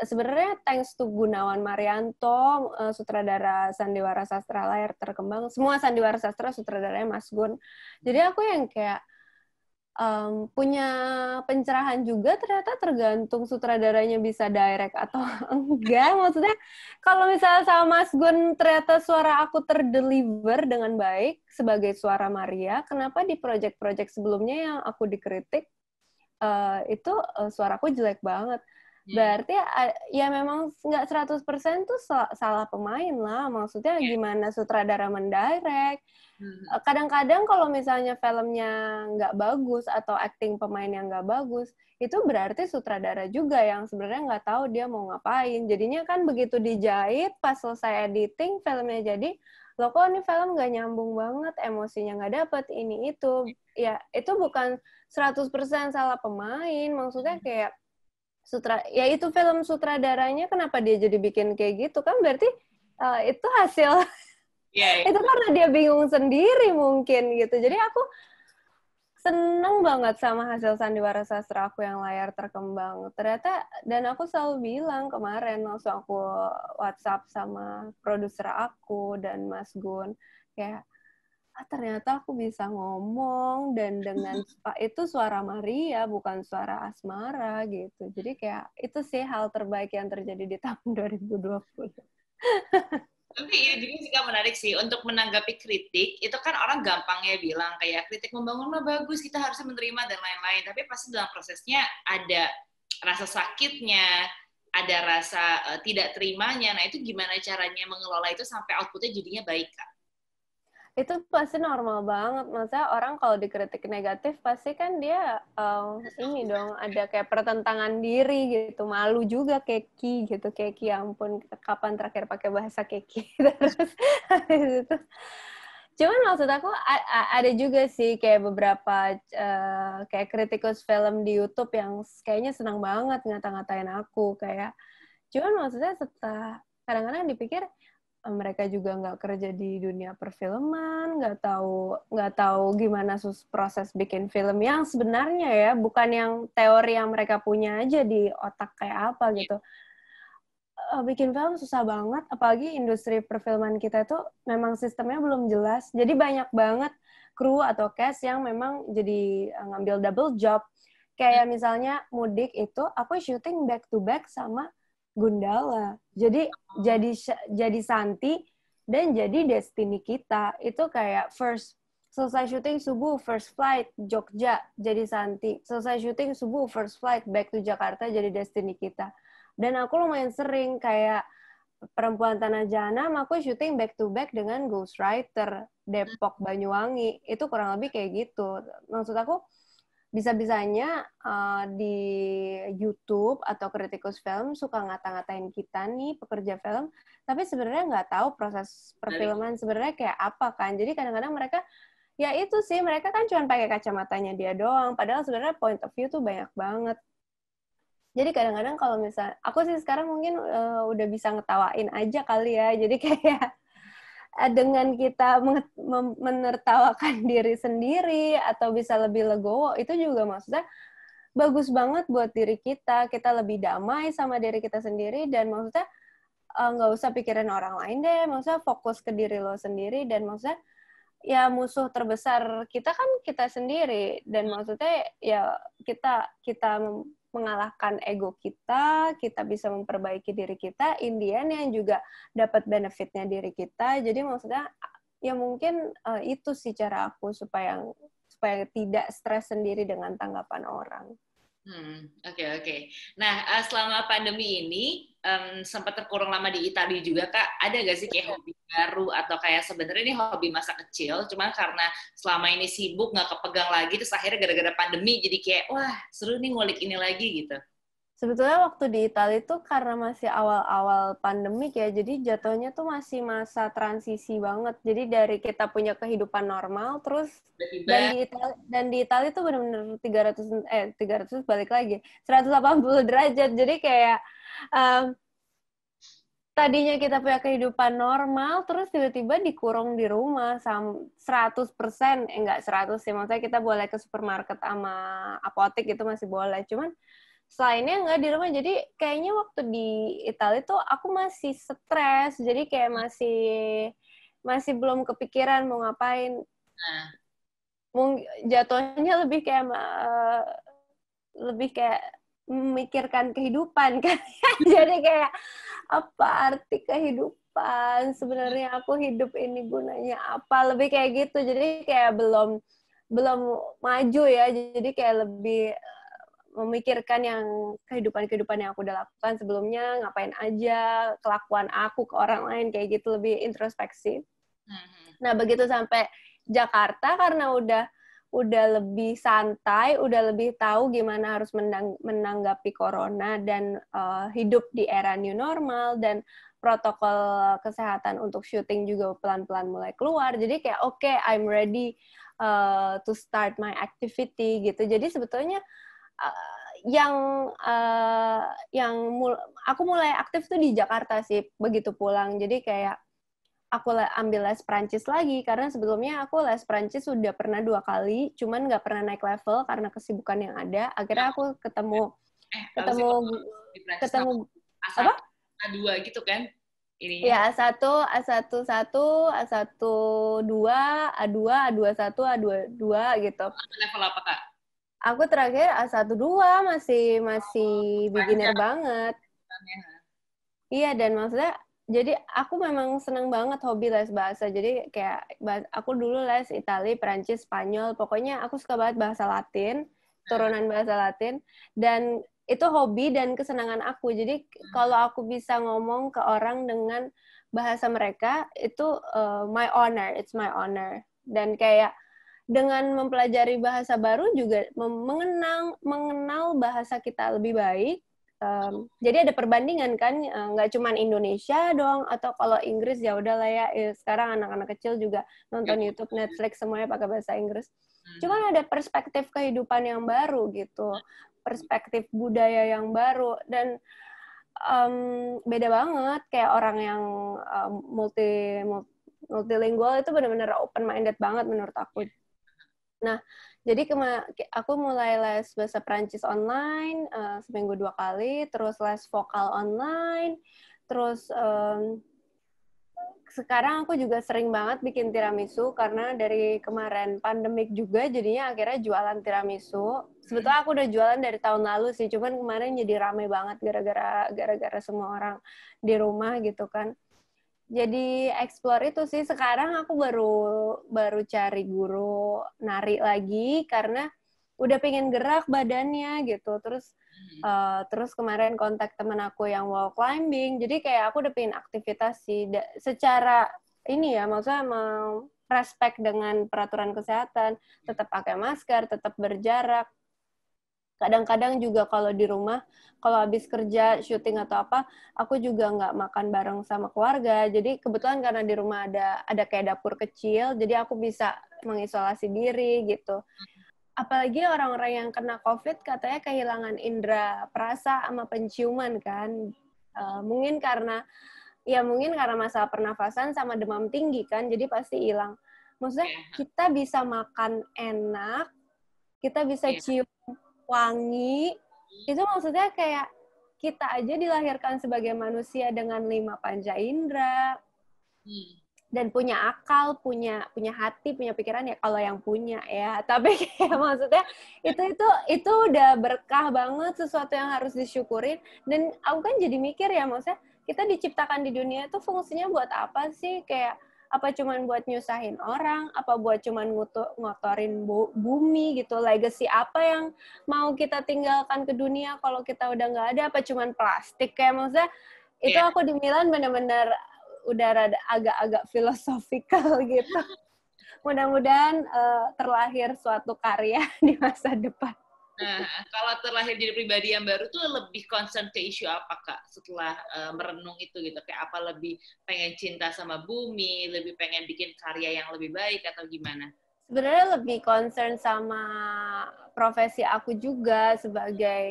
sebenarnya thanks to Gunawan Marianto eh, sutradara sandiwara sastra layar terkembang semua sandiwara sastra sutradaranya Mas Gun jadi aku yang kayak um, punya pencerahan juga ternyata tergantung sutradaranya bisa direct atau enggak. Maksudnya kalau misalnya sama Mas Gun ternyata suara aku terdeliver dengan baik sebagai suara Maria, kenapa di project-project sebelumnya yang aku dikritik uh, itu uh, suaraku jelek banget. Hmm. Berarti ya memang nggak 100% tuh salah pemain lah. Maksudnya iya. gimana sutradara mendirect, Hmm. Eh, kadang-kadang kalau misalnya filmnya nggak bagus atau acting pemain yang nggak bagus, itu berarti sutradara juga yang sebenarnya nggak tahu dia mau ngapain. Jadinya kan begitu dijahit, pas selesai editing filmnya jadi, loh kok ini film nggak nyambung banget, emosinya nggak dapet, ini itu. Ya, itu bukan 100% salah pemain, maksudnya hmm. kayak sutra ya itu film sutradaranya kenapa dia jadi bikin kayak gitu kan berarti uh, itu hasil yeah, iya. itu karena dia bingung sendiri mungkin gitu jadi aku seneng banget sama hasil sandiwara sastra aku yang layar terkembang. Ternyata, dan aku selalu bilang kemarin, langsung aku WhatsApp sama produser aku dan Mas Gun, kayak, ah ternyata aku bisa ngomong, dan dengan itu suara Maria, bukan suara Asmara, gitu. Jadi kayak, itu sih hal terbaik yang terjadi di tahun 2020. Tapi ya juga juga menarik sih untuk menanggapi kritik itu kan orang gampangnya bilang kayak kritik membangun mah bagus kita harus menerima dan lain-lain. Tapi pasti dalam prosesnya ada rasa sakitnya, ada rasa uh, tidak terimanya. Nah itu gimana caranya mengelola itu sampai outputnya jadinya baik kak? itu pasti normal banget masa orang kalau dikritik negatif pasti kan dia um, ini dong ada kayak pertentangan diri gitu malu juga keki gitu keki ya ampun kapan terakhir pakai bahasa keki terus itu cuman maksud aku ada juga sih kayak beberapa uh, kayak kritikus film di YouTube yang kayaknya senang banget ngata-ngatain aku kayak cuman maksudnya setelah kadang-kadang dipikir mereka juga nggak kerja di dunia perfilman, nggak tahu nggak tahu gimana sus proses bikin film yang sebenarnya ya bukan yang teori yang mereka punya aja di otak kayak apa iya. gitu. Eh, bikin film susah banget, apalagi industri perfilman kita itu memang sistemnya belum jelas. Jadi banyak banget kru atau cast yang memang jadi eh, ngambil double job. Kayak hmm. misalnya mudik itu aku syuting back to back sama Gundala. Jadi oh. jadi jadi Santi dan jadi destiny kita. Itu kayak first selesai syuting subuh first flight Jogja jadi Santi. Selesai syuting subuh first flight back to Jakarta jadi destiny kita. Dan aku lumayan sering kayak Perempuan Tanah Jahanam aku syuting back to back dengan Ghostwriter Depok Banyuwangi. Itu kurang lebih kayak gitu. Maksud aku bisa-bisanya uh, di YouTube atau kritikus film suka ngata-ngatain kita nih pekerja film, tapi sebenarnya nggak tahu proses perfilman sebenarnya kayak apa kan. Jadi kadang-kadang mereka ya itu sih mereka kan cuma pakai kacamatanya dia doang, padahal sebenarnya point of view tuh banyak banget. Jadi kadang-kadang kalau misal aku sih sekarang mungkin uh, udah bisa ngetawain aja kali ya. Jadi kayak Eh, dengan kita menertawakan diri sendiri atau bisa lebih legowo itu juga maksudnya bagus banget buat diri kita kita lebih damai sama diri kita sendiri dan maksudnya eh, nggak usah pikirin orang lain deh maksudnya fokus ke diri lo sendiri dan maksudnya ya musuh terbesar kita kan kita sendiri dan maksudnya ya kita kita mengalahkan ego kita, kita bisa memperbaiki diri kita, Indian yang juga dapat benefitnya diri kita. Jadi maksudnya ya mungkin uh, itu sih cara aku supaya supaya tidak stres sendiri dengan tanggapan orang. Oke hmm, oke. Okay, okay. Nah eh, selama pandemi ini um, sempat terkurung lama di Italia juga kak ada gak sih kayak hobi baru atau kayak sebenarnya ini hobi masa kecil cuman karena selama ini sibuk nggak kepegang lagi terus akhirnya gara-gara pandemi jadi kayak wah seru nih ngulik ini lagi gitu sebetulnya waktu di Italia itu karena masih awal-awal pandemik ya, jadi jatuhnya tuh masih masa transisi banget. Jadi dari kita punya kehidupan normal, terus dan di Itali, dan di Italia tuh benar-benar 300 eh 300 balik lagi 180 derajat. Jadi kayak um, tadinya kita punya kehidupan normal terus tiba-tiba dikurung di rumah sam 100 persen eh, enggak 100 sih maksudnya kita boleh ke supermarket sama apotek itu masih boleh cuman selainnya nggak di rumah jadi kayaknya waktu di Italia tuh aku masih stres jadi kayak masih masih belum kepikiran mau ngapain nah. jatuhnya lebih kayak uh, lebih kayak memikirkan kehidupan kan jadi kayak apa arti kehidupan sebenarnya aku hidup ini gunanya apa lebih kayak gitu jadi kayak belum belum maju ya jadi kayak lebih memikirkan yang kehidupan-kehidupan yang aku udah lakukan sebelumnya, ngapain aja, kelakuan aku ke orang lain kayak gitu lebih introspeksi. Mm-hmm. Nah, begitu sampai Jakarta karena udah udah lebih santai, udah lebih tahu gimana harus menang, menanggapi corona dan uh, hidup di era new normal dan protokol kesehatan untuk syuting juga pelan-pelan mulai keluar. Jadi kayak oke, okay, I'm ready uh, to start my activity gitu. Jadi sebetulnya uh, yang uh, yang mul aku mulai aktif tuh di Jakarta sih begitu pulang jadi kayak aku ambil les Prancis lagi karena sebelumnya aku les Prancis sudah pernah dua kali cuman nggak pernah naik level karena kesibukan yang ada akhirnya aku ketemu eh, ketemu ketemu asal, apa a dua gitu kan ini ya A1 a satu satu a satu dua A2 a dua satu a dua dua gitu oh, level apa kak Aku terakhir A12 masih masih oh, beginner banget. Ya. Iya dan maksudnya jadi aku memang seneng banget hobi les bahasa. Jadi kayak aku dulu les Itali, Perancis, Spanyol. Pokoknya aku suka banget bahasa Latin, hmm. turunan bahasa Latin. Dan itu hobi dan kesenangan aku. Jadi hmm. kalau aku bisa ngomong ke orang dengan bahasa mereka, itu uh, my honor, it's my honor. Dan kayak dengan mempelajari bahasa baru juga mengenang mengenal bahasa kita lebih baik. Um, jadi ada perbandingan kan, e, nggak uh, cuman Indonesia dong, atau kalau Inggris ya udahlah ya. E, sekarang anak-anak kecil juga nonton iya. YouTube, Netflix semuanya pakai bahasa Inggris. Hmm. Cuman ada perspektif kehidupan yang baru gitu, perspektif budaya yang baru dan um, beda banget kayak orang yang um, multi, multi multilingual itu benar-benar open minded banget menurut aku iya. Nah, jadi aku mulai les bahasa Perancis online uh, seminggu dua kali, terus les vokal online, terus um, sekarang aku juga sering banget bikin tiramisu karena dari kemarin pandemik juga jadinya akhirnya jualan tiramisu. Sebetulnya hmm. aku udah jualan dari tahun lalu sih, cuman kemarin jadi ramai banget gara-gara gara-gara semua orang di rumah gitu kan jadi explore itu sih sekarang aku baru baru cari guru nari lagi karena udah pengen gerak badannya gitu terus uh, terus kemarin kontak temen aku yang wall climbing jadi kayak aku udah pengen aktivitas sih da secara ini ya maksudnya mau respect dengan peraturan kesehatan tetap pakai masker tetap berjarak kadang-kadang juga kalau di rumah kalau habis kerja syuting atau apa aku juga nggak makan bareng sama keluarga jadi kebetulan karena di rumah ada ada kayak dapur kecil jadi aku bisa mengisolasi diri gitu apalagi orang-orang yang kena covid katanya kehilangan indera perasa sama penciuman kan e, mungkin karena ya mungkin karena masalah pernafasan sama demam tinggi kan jadi pasti hilang maksudnya iya. kita bisa makan enak kita bisa iya. cium wangi itu maksudnya kayak kita aja dilahirkan sebagai manusia dengan lima panca indera hmm. dan punya akal punya punya hati punya pikiran ya kalau yang punya ya tapi kayak maksudnya itu itu itu udah berkah banget sesuatu yang harus disyukurin dan aku kan jadi mikir ya maksudnya kita diciptakan di dunia itu fungsinya buat apa sih kayak apa cuman buat nyusahin orang, apa buat cuman ngutuk ngotorin bu, bumi gitu, legacy apa yang mau kita tinggalkan ke dunia kalau kita udah nggak ada, apa cuman plastik kayak maksudnya itu iya. aku di Milan bener-bener udah agak-agak filosofikal gitu. Mudah-mudahan uh, terlahir suatu karya di masa depan. Nah, kalau terlahir jadi pribadi yang baru tuh lebih concern ke isu apa kak setelah uh, merenung itu gitu kayak apa lebih pengen cinta sama bumi, lebih pengen bikin karya yang lebih baik atau gimana? Sebenarnya lebih concern sama profesi aku juga sebagai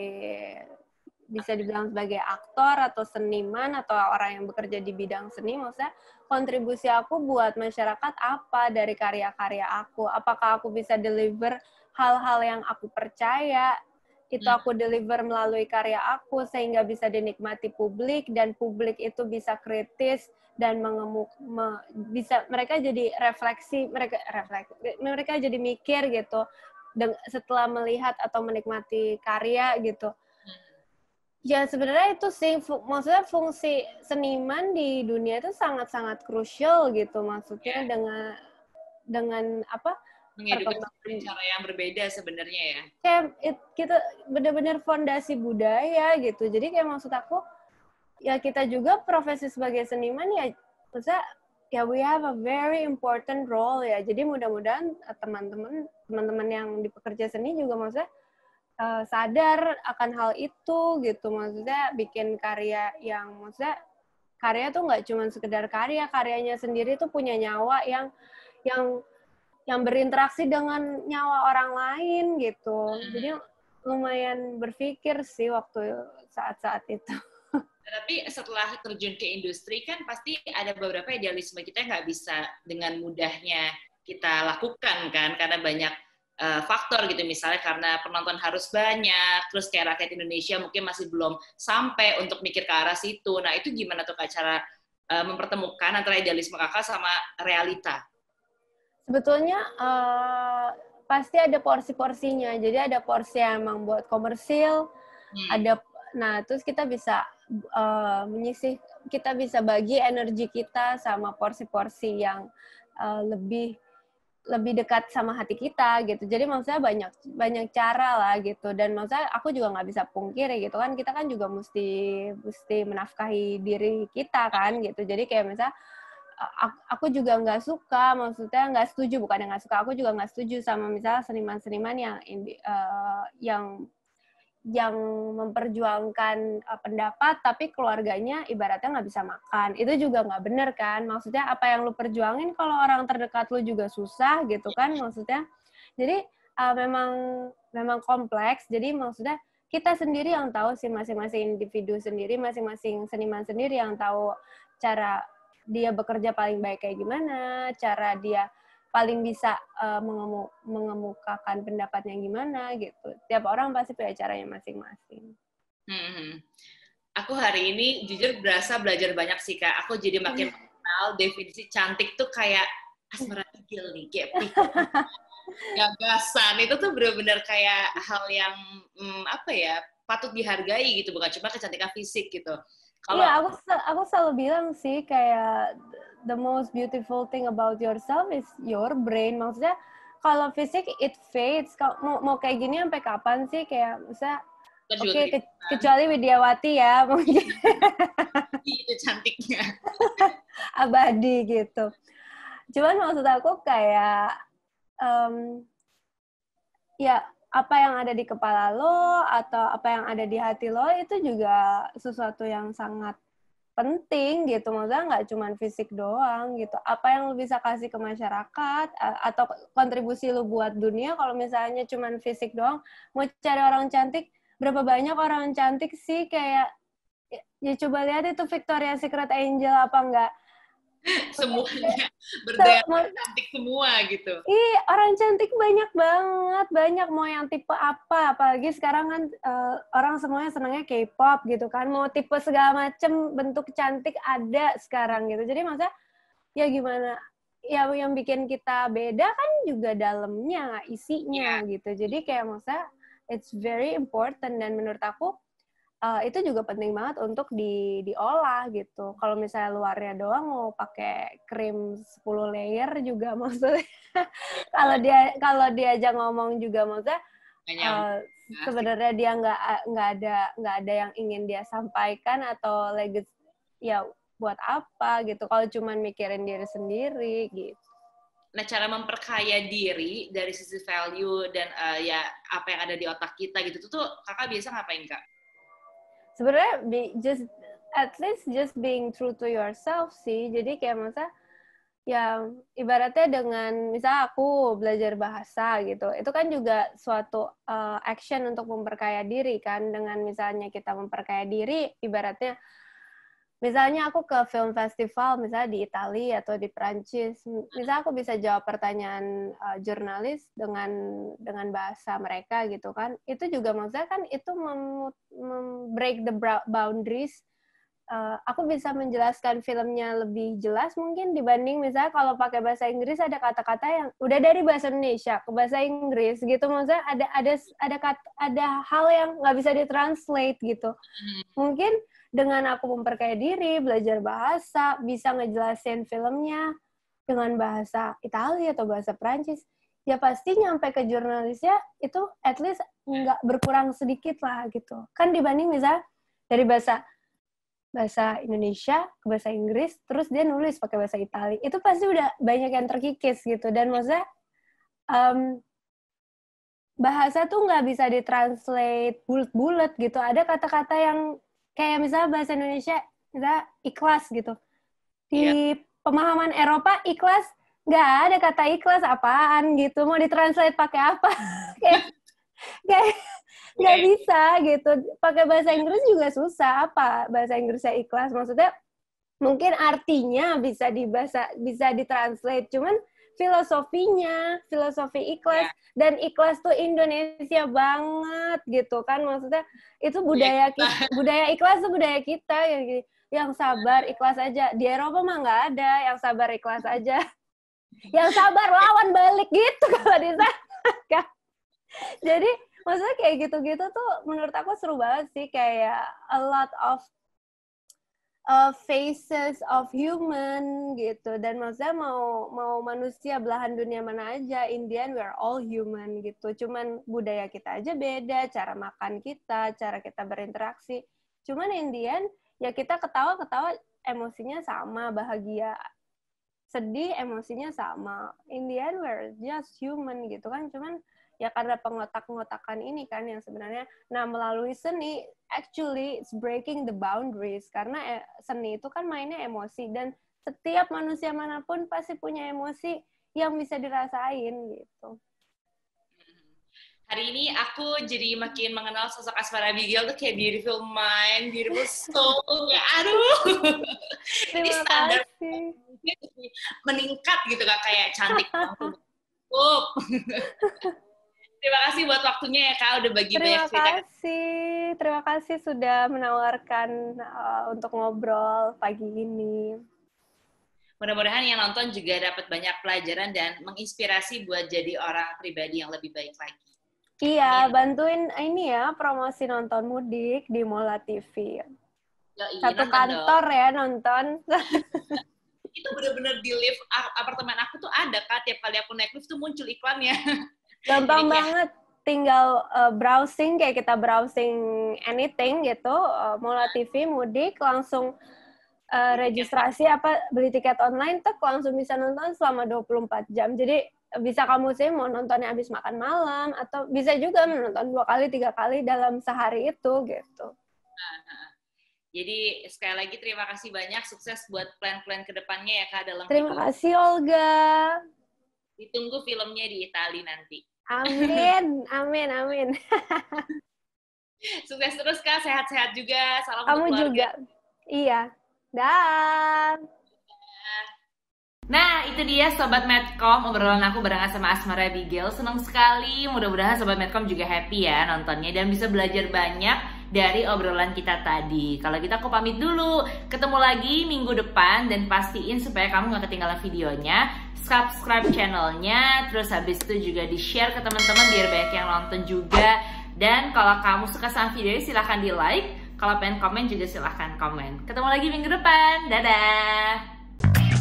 bisa dibilang sebagai aktor atau seniman atau orang yang bekerja di bidang seni maksudnya kontribusi aku buat masyarakat apa dari karya-karya aku apakah aku bisa deliver hal-hal yang aku percaya itu hmm. aku deliver melalui karya aku sehingga bisa dinikmati publik dan publik itu bisa kritis dan mengemuk me, bisa mereka jadi refleksi mereka refleks mereka jadi mikir gitu dan setelah melihat atau menikmati karya gitu hmm. ya sebenarnya itu sih maksudnya fungsi seniman di dunia itu sangat sangat krusial gitu maksudnya ya. dengan dengan apa mengedukasi cara yang berbeda sebenarnya ya. Kayak it, kita benar-benar fondasi budaya gitu. Jadi kayak maksud aku ya kita juga profesi sebagai seniman ya maksudnya ya we have a very important role ya. Jadi mudah-mudahan eh, teman-teman teman-teman yang di pekerja seni juga maksudnya uh, sadar akan hal itu gitu. Maksudnya bikin karya yang maksudnya karya tuh nggak cuma sekedar karya, karyanya sendiri tuh punya nyawa yang yang yang berinteraksi dengan nyawa orang lain gitu. Hmm. Jadi lumayan berpikir sih waktu saat-saat itu. Tapi setelah terjun ke industri kan pasti ada beberapa idealisme kita nggak bisa dengan mudahnya kita lakukan kan karena banyak uh, faktor gitu misalnya karena penonton harus banyak terus kayak rakyat Indonesia mungkin masih belum sampai untuk mikir ke arah situ. Nah itu gimana tuh cara uh, mempertemukan antara idealisme kakak sama realita? Sebetulnya uh, pasti ada porsi-porsinya. Jadi ada porsi yang emang buat komersil, hmm. ada nah terus kita bisa uh, menyisih kita bisa bagi energi kita sama porsi-porsi yang uh, lebih lebih dekat sama hati kita gitu. Jadi maksudnya banyak banyak cara lah gitu. Dan maksudnya aku juga nggak bisa pungkiri gitu kan kita kan juga mesti mesti menafkahi diri kita kan gitu. Jadi kayak misalnya aku juga nggak suka maksudnya nggak setuju bukan nggak suka aku juga nggak setuju sama misalnya seniman-seniman yang uh, yang yang memperjuangkan eh, pendapat tapi keluarganya ibaratnya nggak bisa makan itu juga nggak bener kan maksudnya apa yang lu perjuangin kalau orang terdekat lu juga susah gitu kan maksudnya jadi uh, memang memang kompleks jadi maksudnya kita sendiri yang tahu sih masing-masing individu sendiri masing-masing seniman sendiri yang tahu cara dia bekerja paling baik kayak gimana, cara dia paling bisa uh, mengemu mengemukakan pendapatnya gimana gitu. Tiap orang pasti punya caranya masing-masing. Hmm. Aku hari ini jujur berasa belajar banyak sih kak. Aku jadi makin mengenal definisi cantik tuh kayak asmara gil nih, kayak gagasan itu tuh benar-benar kayak hal yang hmm, apa ya patut dihargai gitu bukan cuma kecantikan fisik gitu. Kalau yeah, aku aku selalu bilang sih kayak the most beautiful thing about yourself is your brain. Maksudnya kalau fisik it fades. Kalau mau, mau kayak gini sampai kapan sih kayak misalnya Oke, okay, ke, kecuali Widiawati ya mungkin. itu cantiknya. Abadi gitu. Cuman maksud aku kayak um, ya apa yang ada di kepala lo atau apa yang ada di hati lo itu juga sesuatu yang sangat penting gitu maksudnya nggak cuma fisik doang gitu apa yang lo bisa kasih ke masyarakat atau kontribusi lo buat dunia kalau misalnya cuma fisik doang mau cari orang cantik berapa banyak orang cantik sih kayak ya, ya coba lihat itu Victoria Secret Angel apa enggak semuanya berdaya cantik semua gitu. Iya, orang cantik banyak banget, banyak mau yang tipe apa, apalagi sekarang kan uh, orang semuanya senangnya K-pop gitu kan, mau tipe segala macem bentuk cantik ada sekarang gitu. Jadi maksudnya ya gimana? Ya yang bikin kita beda kan juga dalamnya, isinya yeah. gitu. Jadi kayak maksudnya it's very important dan menurut aku uh, itu juga penting banget untuk di diolah gitu. Kalau misalnya luarnya doang mau pakai krim 10 layer juga maksudnya. kalau dia kalau diajak ngomong juga maksudnya uh, sebenarnya dia nggak nggak ada nggak ada yang ingin dia sampaikan atau legacy ya buat apa gitu kalau cuman mikirin diri sendiri gitu. Nah, cara memperkaya diri dari sisi value dan uh, ya apa yang ada di otak kita gitu tuh, tuh kakak biasa ngapain kak? sebenarnya be, just at least just being true to yourself sih jadi kayak masa ya ibaratnya dengan misal aku belajar bahasa gitu itu kan juga suatu uh, action untuk memperkaya diri kan dengan misalnya kita memperkaya diri ibaratnya misalnya aku ke film festival misalnya di Italia atau di Prancis, misalnya aku bisa jawab pertanyaan uh, jurnalis dengan dengan bahasa mereka gitu kan itu juga maksudnya kan itu mem, mem the boundaries uh, aku bisa menjelaskan filmnya lebih jelas mungkin dibanding misalnya kalau pakai bahasa Inggris ada kata-kata yang udah dari bahasa Indonesia ke bahasa Inggris gitu maksudnya ada ada ada kata, ada hal yang nggak bisa ditranslate gitu hmm. mungkin dengan aku memperkaya diri, belajar bahasa, bisa ngejelasin filmnya dengan bahasa Italia atau bahasa Perancis, ya pasti nyampe ke jurnalisnya itu at least nggak berkurang sedikit lah gitu. Kan dibanding bisa dari bahasa bahasa Indonesia ke bahasa Inggris, terus dia nulis pakai bahasa Italia, itu pasti udah banyak yang terkikis gitu. Dan maksudnya um, bahasa tuh nggak bisa ditranslate bulat-bulat gitu. Ada kata-kata yang kayak misalnya bahasa Indonesia kita ikhlas gitu di yeah. pemahaman Eropa ikhlas nggak ada kata ikhlas apaan gitu mau ditranslate pakai apa kayak nggak nggak iya. bisa gitu pakai bahasa Inggris juga susah apa bahasa Inggrisnya ikhlas maksudnya mungkin artinya bisa di bahasa bisa ditranslate cuman filosofinya, filosofi ikhlas yeah. dan ikhlas tuh Indonesia banget gitu kan maksudnya itu budaya iya. kita, budaya ikhlas tuh budaya kita yang yang sabar iya. ikhlas aja. Di Eropa mah nggak ada yang sabar ikhlas aja. Yang sabar lawan balik gitu kalau di sana kan. Jadi maksudnya kayak gitu-gitu tuh menurut aku seru banget sih kayak a lot of uh, faces of human gitu dan maksudnya mau mau manusia belahan dunia mana aja Indian we are all human gitu cuman budaya kita aja beda cara makan kita cara kita berinteraksi cuman Indian ya kita ketawa ketawa emosinya sama bahagia sedih emosinya sama Indian we're just human gitu kan cuman ya karena pengotak-ngotakan ini kan yang sebenarnya nah melalui seni actually it's breaking the boundaries karena eh, seni itu kan mainnya emosi dan setiap manusia manapun pasti punya emosi yang bisa dirasain gitu hari ini aku jadi makin mengenal sosok Asmara Abigail tuh kayak beautiful mind, beautiful soul, ya aduh. ini standar meningkat gitu kak kayak cantik. Oh. Terima kasih buat waktunya ya Kak, udah bagi terima banyak cerita. Terima kasih, terima kasih sudah menawarkan uh, untuk ngobrol pagi ini. Mudah-mudahan yang nonton juga dapat banyak pelajaran dan menginspirasi buat jadi orang pribadi yang lebih baik lagi. Iya, bantuin ini ya promosi nonton mudik di Mola TV. Yoi, Satu kantor dong. ya nonton. itu bener-bener di lift apartemen aku tuh ada kak tiap kali aku naik lift tuh muncul iklannya gampang banget tinggal uh, browsing kayak kita browsing anything gitu uh, eh, Mola TV mudik langsung uh, registrasi apa beli tiket online tuh langsung bisa nonton selama 24 jam jadi bisa kamu sih mau nontonnya habis makan malam atau bisa juga menonton dua kali tiga kali dalam sehari itu gitu nah, nah, nah. jadi sekali lagi terima kasih banyak sukses buat plan-plan kedepannya ya kak dalam terima kasih Olga ditunggu filmnya di Italia nanti Amin, amin, amin. Sukses terus Kak, sehat-sehat juga. Salam Kamu juga. Iya. Dan. Nah, itu dia Sobat Medcom, obrolan aku barengan sama Asmara Abigail. Senang sekali, mudah-mudahan Sobat Medcom juga happy ya nontonnya dan bisa belajar banyak dari obrolan kita tadi. Kalau kita gitu aku pamit dulu, ketemu lagi minggu depan dan pastiin supaya kamu nggak ketinggalan videonya. Subscribe channelnya, terus habis itu juga di-share ke teman-teman biar banyak yang nonton juga. Dan kalau kamu suka sama video ini silahkan di-like, kalau pengen komen juga silahkan komen. Ketemu lagi minggu depan, dadah!